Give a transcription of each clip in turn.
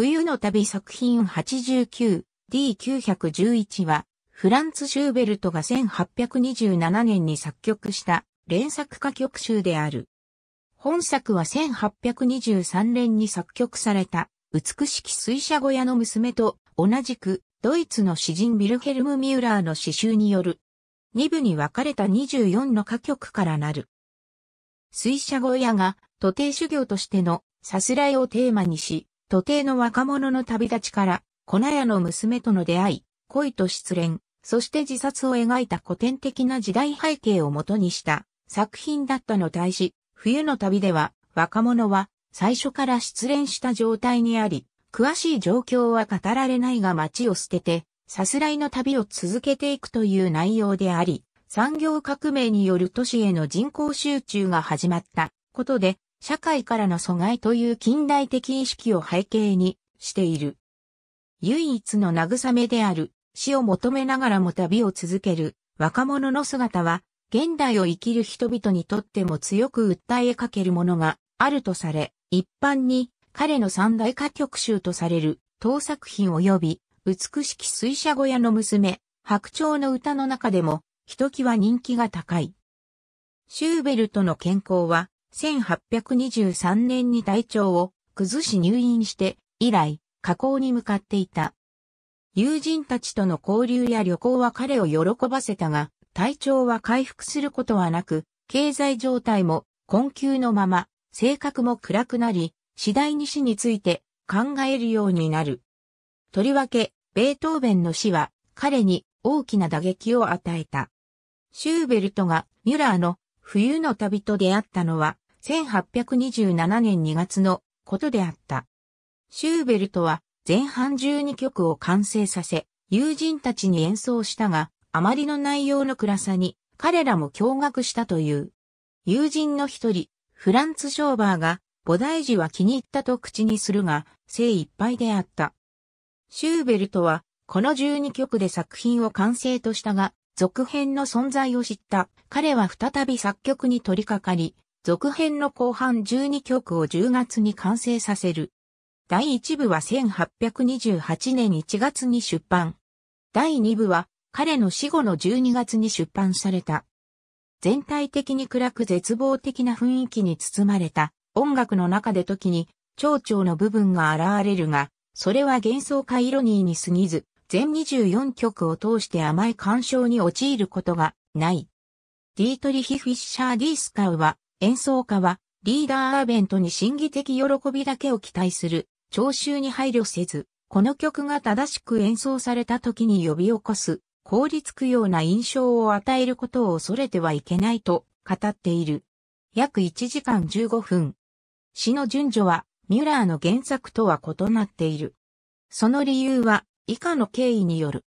冬の旅作品 89D911 は、フランツ・シューベルトが1827年に作曲した連作歌曲集である。本作は1823年に作曲された、美しき水車小屋の娘と同じく、ドイツの詩人ビルヘルム・ミューラーの詩集による。2部に分かれた24の歌曲からなる。水車小屋が徒弟修行としてのさすらいをテーマにし、徒弟の若者の旅立ちから、粉屋の娘との出会い、恋と失恋、そして自殺を描いた古典的な時代背景をもとにした作品だったの対し、冬の旅では若者は最初から失恋した状態にあり、詳しい状況は語られないが街を捨てて、さすらいの旅を続けていくという内容であり、産業革命による都市への人口集中が始まったことで、社会からの阻害という近代的意識を背景にしている。唯一の慰めである死を求めながらも旅を続ける若者の姿は現代を生きる人々にとっても強く訴えかけるものがあるとされ、一般に彼の三大歌曲集とされる陶作品及び美しき水車小屋の娘、白鳥の歌の中でもひときわ人気が高い。シューベルトの健康は1823年に体調を崩し入院して以来、加工に向かっていた。友人たちとの交流や旅行は彼を喜ばせたが、体調は回復することはなく、経済状態も困窮のまま、性格も暗くなり、次第に死について考えるようになる。とりわけ、ベートーベンの死は彼に大きな打撃を与えた。シューベルトがミュラーの冬の旅と出会ったのは、1827年2月のことであった。シューベルトは前半12曲を完成させ、友人たちに演奏したが、あまりの内容の暗さに彼らも驚愕したという。友人の一人、フランツ・ショーバーが、菩提寺は気に入ったと口にするが、精一杯であった。シューベルトは、この12曲で作品を完成としたが、続編の存在を知った。彼は再び作曲に取り掛かり、続編の後半12曲を10月に完成させる。第1部は1828年1月に出版。第2部は彼の死後の12月に出版された。全体的に暗く絶望的な雰囲気に包まれた音楽の中で時に蝶々の部分が現れるが、それは幻想かイロニーに過ぎず、全24曲を通して甘い干渉に陥ることがない。ディートリヒ・フィッシャー・ディースカウは、演奏家は、リーダー・アーベントに心理的喜びだけを期待する、聴衆に配慮せず、この曲が正しく演奏された時に呼び起こす、凍りつくような印象を与えることを恐れてはいけないと語っている。約1時間15分。詩の順序は、ミュラーの原作とは異なっている。その理由は、以下の経緯による。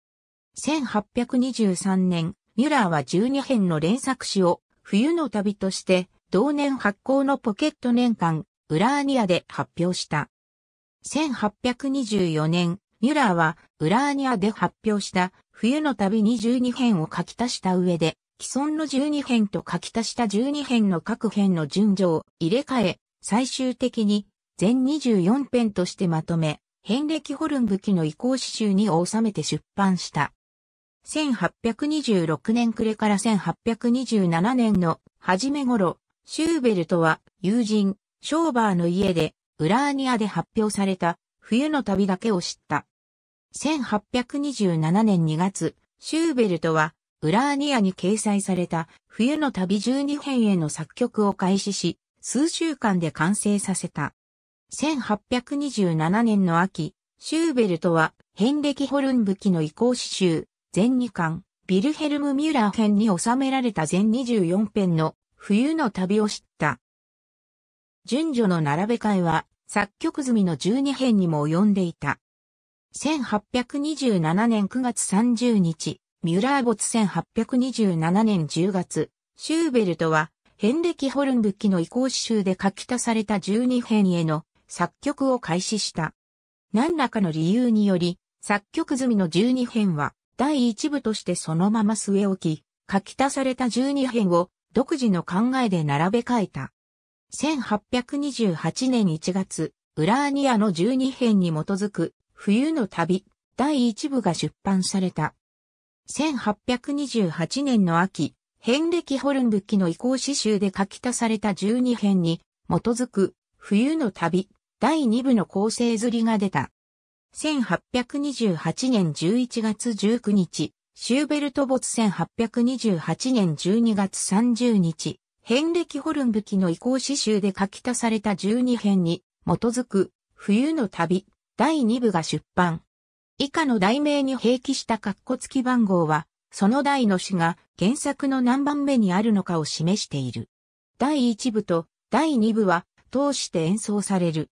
1823年、ミュラーは12編の連作詩を冬の旅として同年発行のポケット年間ウラーニアで発表した。1824年、ミュラーはウラーニアで発表した冬の旅22編を書き足した上で既存の12編と書き足した12編の各編の順序を入れ替え、最終的に全24編としてまとめ、ヘンレキ・ホルンブキの移行詩集に収めて出版した。1826年暮れから1827年の初め頃、シューベルトは友人、ショーバーの家で、ウラーニアで発表された冬の旅だけを知った。1827年2月、シューベルトは、ウラーニアに掲載された冬の旅12編への作曲を開始し、数週間で完成させた。1827年の秋、シューベルトはヘンレキ・ホルンブキの移行詩集、全2巻、ビルヘルム・ミュラー編に収められた全24編の冬の旅を知った。順序の並べ替えは作曲済みの12編にも及んでいた。1827年9月30日、ミュラー没1827年10月、シューベルトはヘンレキ・ホルンブキの移行詩集で書き足された12編への作曲を開始した。何らかの理由により、作曲済みの12編は第1部としてそのまま据え置き、書き足された12編を独自の考えで並べ替えた。1828年1月、ウラーニアの12編に基づく冬の旅第1部が出版された。1828年の秋、ヘンレキ・ホルンブッキの移行詩集で書き足された12編に基づく冬の旅第2部の構成刷りが出た。1828年11月19日、シューベルト没1828年12月30日、レ歴ホルンブキの移行詩集で書き足された12編に基づく冬の旅第2部が出版。以下の題名に併記した括弧付き番号は、その題の詩が原作の何番目にあるのかを示している。第1部と第2部は通して演奏される。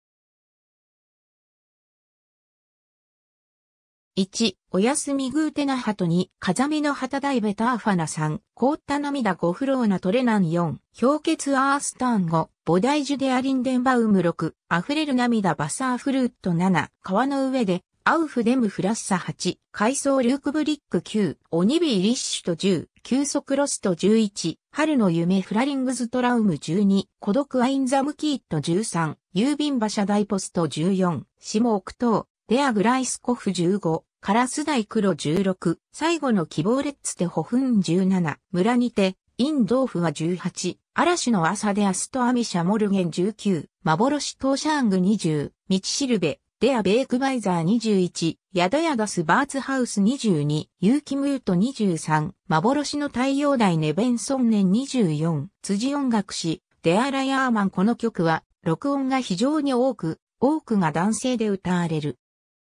1、おやすみグーテナハト2、風見の旗大ベターファナ3、凍った涙5フローナトレナン4、氷結アースターン5、イジュデアリンデンバウム6、溢れる涙バサーフルート7、川の上で、アウフデムフラッサ8、海藻ルークブリック9、オニビーリッシュと10、急速ロスト11、春の夢フラリングズトラウム12、孤独アインザムキット13、郵便馬車大ポスト14、下奥等、レア・グライスコフ15、カラスダイ黒16、最後の希望レッツテホフン17、村にて、インドーフは18、嵐の朝でアストアミシャモルゲン19、幻トーシャング20、道しるべ、デア・ベイクバイザー21、ヤドヤダスバーツハウス22、ユーキムート23、幻の太陽台ネベンソンネン24、辻音楽誌、デア・ライアーマンこの曲は、録音が非常に多く、多くが男性で歌われる。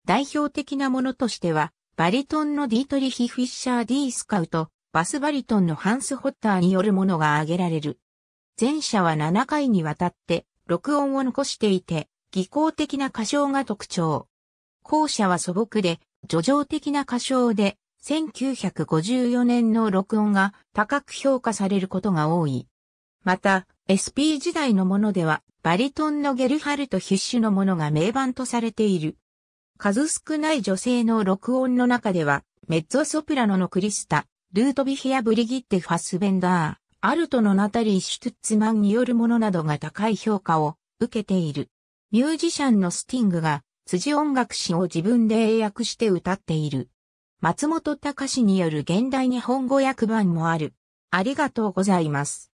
代表的なものとしては、バリトンのディートリヒ・フィッシャー・ディースカウト、バスバリトンのハンス・ホッターによるものが挙げられる。前者は7回にわたって録音を残していて、技巧的な歌唱が特徴。後者は素朴で、叙情的な歌唱で、1954年の録音が高く評価されることが多い。また、SP 時代のものでは、バリトンのゲルハルト・ヒッシュのものが名盤とされている。数少ない女性の録音の中では、メッツォソプラノのクリスタ、ルートビヒア・ブリギッテ・ファスベンダー、アルトのナタリー・シュトゥッツマンによるものなどが高い評価を受けている。ミュージシャンのスティングが辻音楽史を自分で英訳して歌っている。松本隆による現代日本語訳版もある。ありがとうございます。